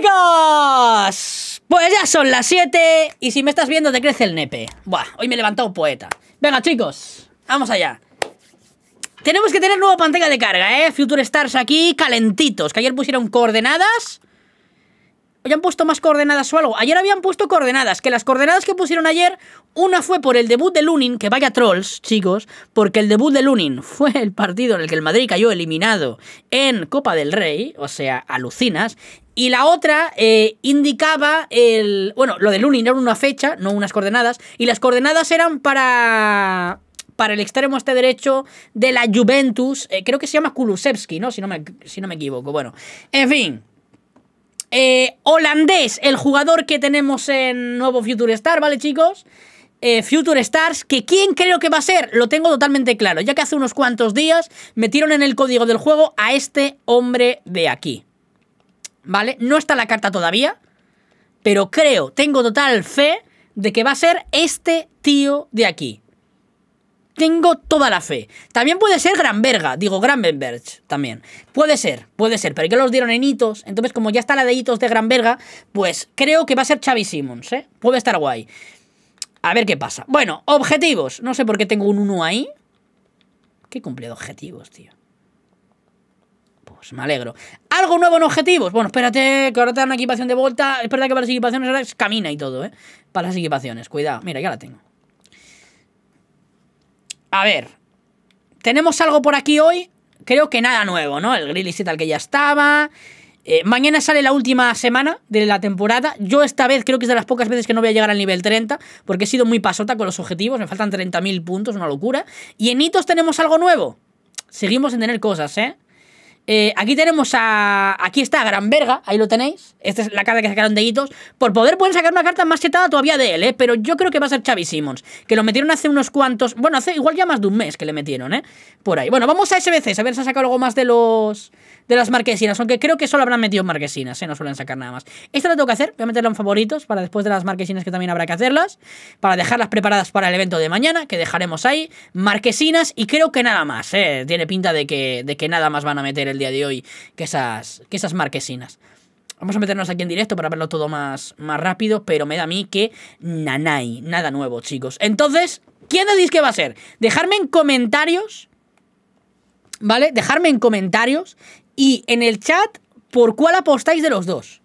chicos! Pues ya son las 7 y si me estás viendo te crece el nepe. Buah, hoy me he levantado poeta. Venga, chicos, vamos allá. Tenemos que tener nueva pantalla de carga, ¿eh? Future Stars aquí, calentitos. Que ayer pusieron coordenadas ya han puesto más coordenadas o algo. Ayer habían puesto coordenadas, que las coordenadas que pusieron ayer, una fue por el debut de Lunin, que vaya trolls, chicos, porque el debut de Lunin fue el partido en el que el Madrid cayó eliminado en Copa del Rey, o sea, alucinas, y la otra eh, indicaba el... Bueno, lo de Lunin era una fecha, no unas coordenadas, y las coordenadas eran para para el extremo este derecho de la Juventus, eh, creo que se llama Kulusevski, ¿no? Si no, si no me equivoco. Bueno, en fin, eh, holandés, el jugador que tenemos en nuevo Future Star, ¿vale, chicos? Eh, Future Stars, que quién creo que va a ser, lo tengo totalmente claro, ya que hace unos cuantos días metieron en el código del juego a este hombre de aquí. ¿Vale? No está la carta todavía, pero creo, tengo total fe de que va a ser este tío de aquí tengo toda la fe. También puede ser gran Granberga, digo gran Granberg también. Puede ser, puede ser, pero que los dieron en hitos. Entonces, como ya está la de hitos de gran verga pues creo que va a ser Chavi Simmons, ¿eh? Puede estar guay. A ver qué pasa. Bueno, objetivos. No sé por qué tengo un 1 ahí. ¿Qué cumple objetivos, tío? Pues me alegro. ¿Algo nuevo en objetivos? Bueno, espérate, que ahora te dan una equipación de vuelta. Es que para las equipaciones ahora es camina y todo, ¿eh? Para las equipaciones, cuidado. Mira, ya la tengo. A ver. Tenemos algo por aquí hoy. Creo que nada nuevo, ¿no? El Grillis y tal que ya estaba. Eh, mañana sale la última semana de la temporada. Yo esta vez creo que es de las pocas veces que no voy a llegar al nivel 30, porque he sido muy pasota con los objetivos. Me faltan 30.000 puntos, una locura. Y en hitos tenemos algo nuevo. Seguimos en tener cosas, ¿eh? Eh, aquí tenemos a. Aquí está gran verga ahí lo tenéis. Esta es la carta que sacaron de Hitos. Por poder pueden sacar una carta más chetada todavía de él, ¿eh? Pero yo creo que va a ser Xavi Simmons, que lo metieron hace unos cuantos. Bueno, hace igual ya más de un mes que le metieron, ¿eh? Por ahí. Bueno, vamos a SBC, a ver si ha sacado algo más de los. De las marquesinas, aunque creo que solo habrán metido marquesinas, ¿eh? No suelen sacar nada más. Esta la tengo que hacer, voy a meterla en favoritos para después de las marquesinas que también habrá que hacerlas. Para dejarlas preparadas para el evento de mañana, que dejaremos ahí. Marquesinas y creo que nada más, ¿eh? Tiene pinta de que, de que nada más van a meter el día de hoy que esas, que esas marquesinas. Vamos a meternos aquí en directo para verlo todo más, más rápido, pero me da a mí que nanay, nada nuevo, chicos. Entonces, ¿quién decís que va a ser? Dejarme en comentarios, ¿vale? Dejarme en comentarios y en el chat por cuál apostáis de los dos.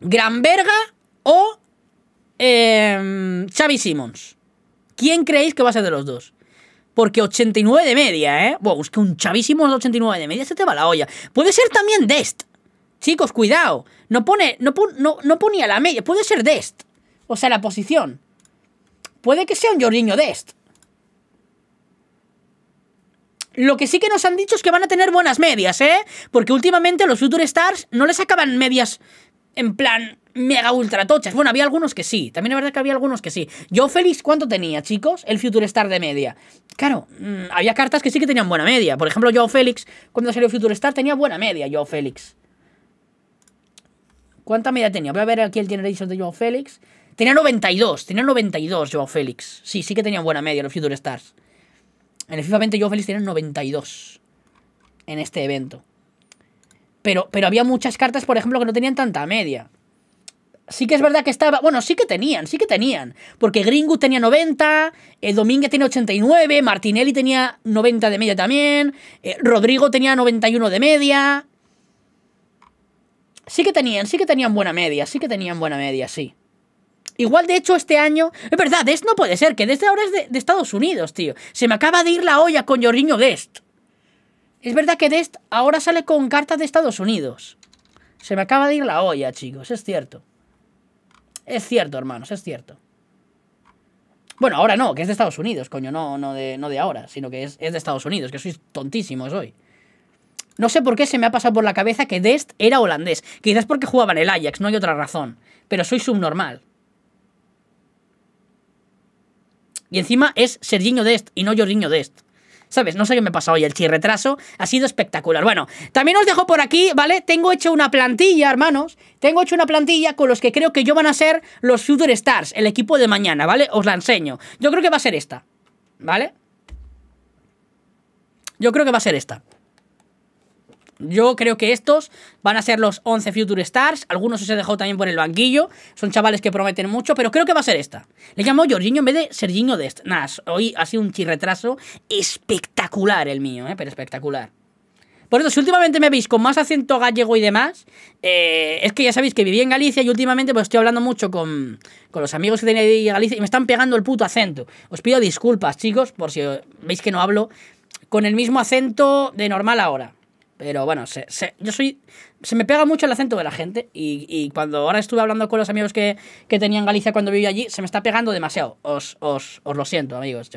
Gran Verga o em, Xavi Simons? ¿Quién creéis que va a ser de los dos? porque 89 de media, ¿eh? Wow, es que un chavísimo de 89 de media se te va la olla. Puede ser también Dest. Chicos, cuidado. No pone, no, no, ponía la media. Puede ser Dest. O sea, la posición. Puede que sea un Jordiño Dest. Lo que sí que nos han dicho es que van a tener buenas medias, ¿eh? Porque últimamente los Future Stars no les acaban medias en plan mega ultra tochas. Bueno, había algunos que sí. También la verdad que había algunos que sí. Yo Félix, ¿cuánto tenía, chicos? El Future Star de media. Claro, mm, había cartas que sí que tenían buena media. Por ejemplo, yo Félix, cuando salió Future Star, tenía buena media, yo Félix. ¿Cuánta media tenía? Voy a ver aquí el Generation de yo Félix. Tenía 92, tenía 92 yo Félix. Sí, sí que tenían buena media los Future Stars. En el FIFA 20 Joao Félix tenía 92 en este evento. Pero, pero había muchas cartas, por ejemplo, que no tenían tanta media. Sí que es verdad que estaba... Bueno, sí que tenían, sí que tenían. Porque Gringo tenía 90, eh, Domínguez tenía 89, Martinelli tenía 90 de media también, eh, Rodrigo tenía 91 de media. Sí que tenían, sí que tenían buena media, sí que tenían buena media, sí. Igual, de hecho, este año... Es verdad, Dest no puede ser, que desde ahora es de, Estados Unidos, tío. Se me acaba de ir la olla con Jorginho Dest. Es verdad que Dest ahora sale con cartas de Estados Unidos. Se me acaba de ir la olla, chicos, es cierto. Es cierto, hermanos, es cierto. Bueno, ahora no, que es de Estados Unidos, coño, no, no, de, no de ahora, sino que es, de Estados Unidos, que sois tontísimos hoy. No sé por qué se me ha pasado por la cabeza que Dest era holandés. Quizás porque jugaba en el Ajax, no hay otra razón. Pero soy subnormal. Y encima es Serginho Dest y no Jordiño Dest. ¿Sabes? No sé qué me pasa hoy, el chirretraso ha sido espectacular. Bueno, también os dejo por aquí, ¿vale? Tengo hecho una plantilla, hermanos. Tengo hecho una plantilla con los que creo que yo van a ser los Future Stars, el equipo de mañana, ¿vale? Os la enseño. Yo creo que va a ser esta, ¿vale? Yo creo que va a ser esta. Yo creo que estos van a ser los 11 Future Stars. Algunos se dejado también por el banquillo. Son chavales que prometen mucho, pero creo que va a ser esta. Le llamo Jorginho en vez de Serginho Dest. hoy ha sido un chirretraso espectacular el mío, ¿eh? pero espectacular. Por eso, si últimamente me veis con más acento gallego y demás, eh, es que ya sabéis que viví en Galicia y últimamente pues estoy hablando mucho con, con los amigos que tenía en Galicia y me están pegando el puto acento. Os pido disculpas, chicos, por si veis que no hablo con el mismo acento de normal ahora. Pero bueno, se, se, yo soy. Se me pega mucho el acento de la gente. Y, cuando ahora estuve hablando con los amigos que, que tenía en Galicia cuando viví allí, se me está pegando demasiado. Os, os, lo siento, amigos.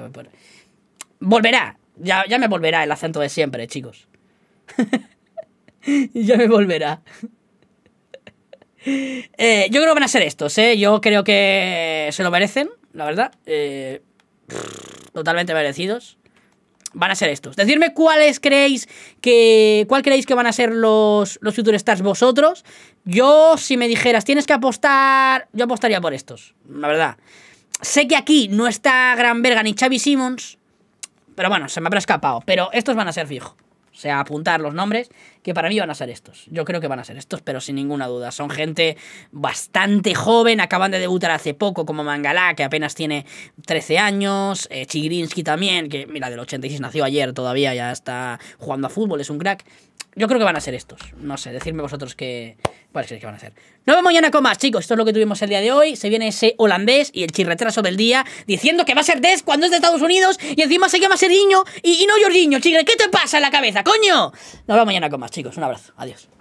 volverá. Ya, ya me volverá el acento de siempre, chicos. ya me volverá. Eh, yo creo que van a ser estos, ¿eh? Yo creo que se lo merecen, la verdad. Eh, totalmente merecidos van a ser estos. Decidme cuáles creéis que. cuál creéis que van a ser los, los Future Stars vosotros. Yo, si me dijeras, tienes que apostar. Yo apostaría por estos, la verdad. Sé que aquí no está Gran Verga ni Xavi Simmons. Pero bueno, se me habrá escapado. Pero estos van a ser fijos. O sea, apuntar los nombres, que para mí van a ser estos. Yo creo que van a ser estos, pero sin ninguna duda. Son gente bastante joven, acaban de debutar hace poco, como Mangalá, que apenas tiene 13 años, eh, Chigrinsky también, que mira, del 86 nació ayer todavía, ya está jugando a fútbol, es un crack. Yo creo que van a ser estos. No sé, decirme vosotros que, ¿Cuáles que van a hacer Nos vemos mañana con más, chicos. Esto es lo que tuvimos el día de hoy. Se viene ese holandés y el chirretraso del día diciendo que va a ser Des cuando es de Estados Unidos y encima se llama Sergiño y, y no Jordiño, chicos. ¿Qué te pasa en la cabeza, coño? Nos vemos mañana con más, chicos. Un abrazo. Adiós.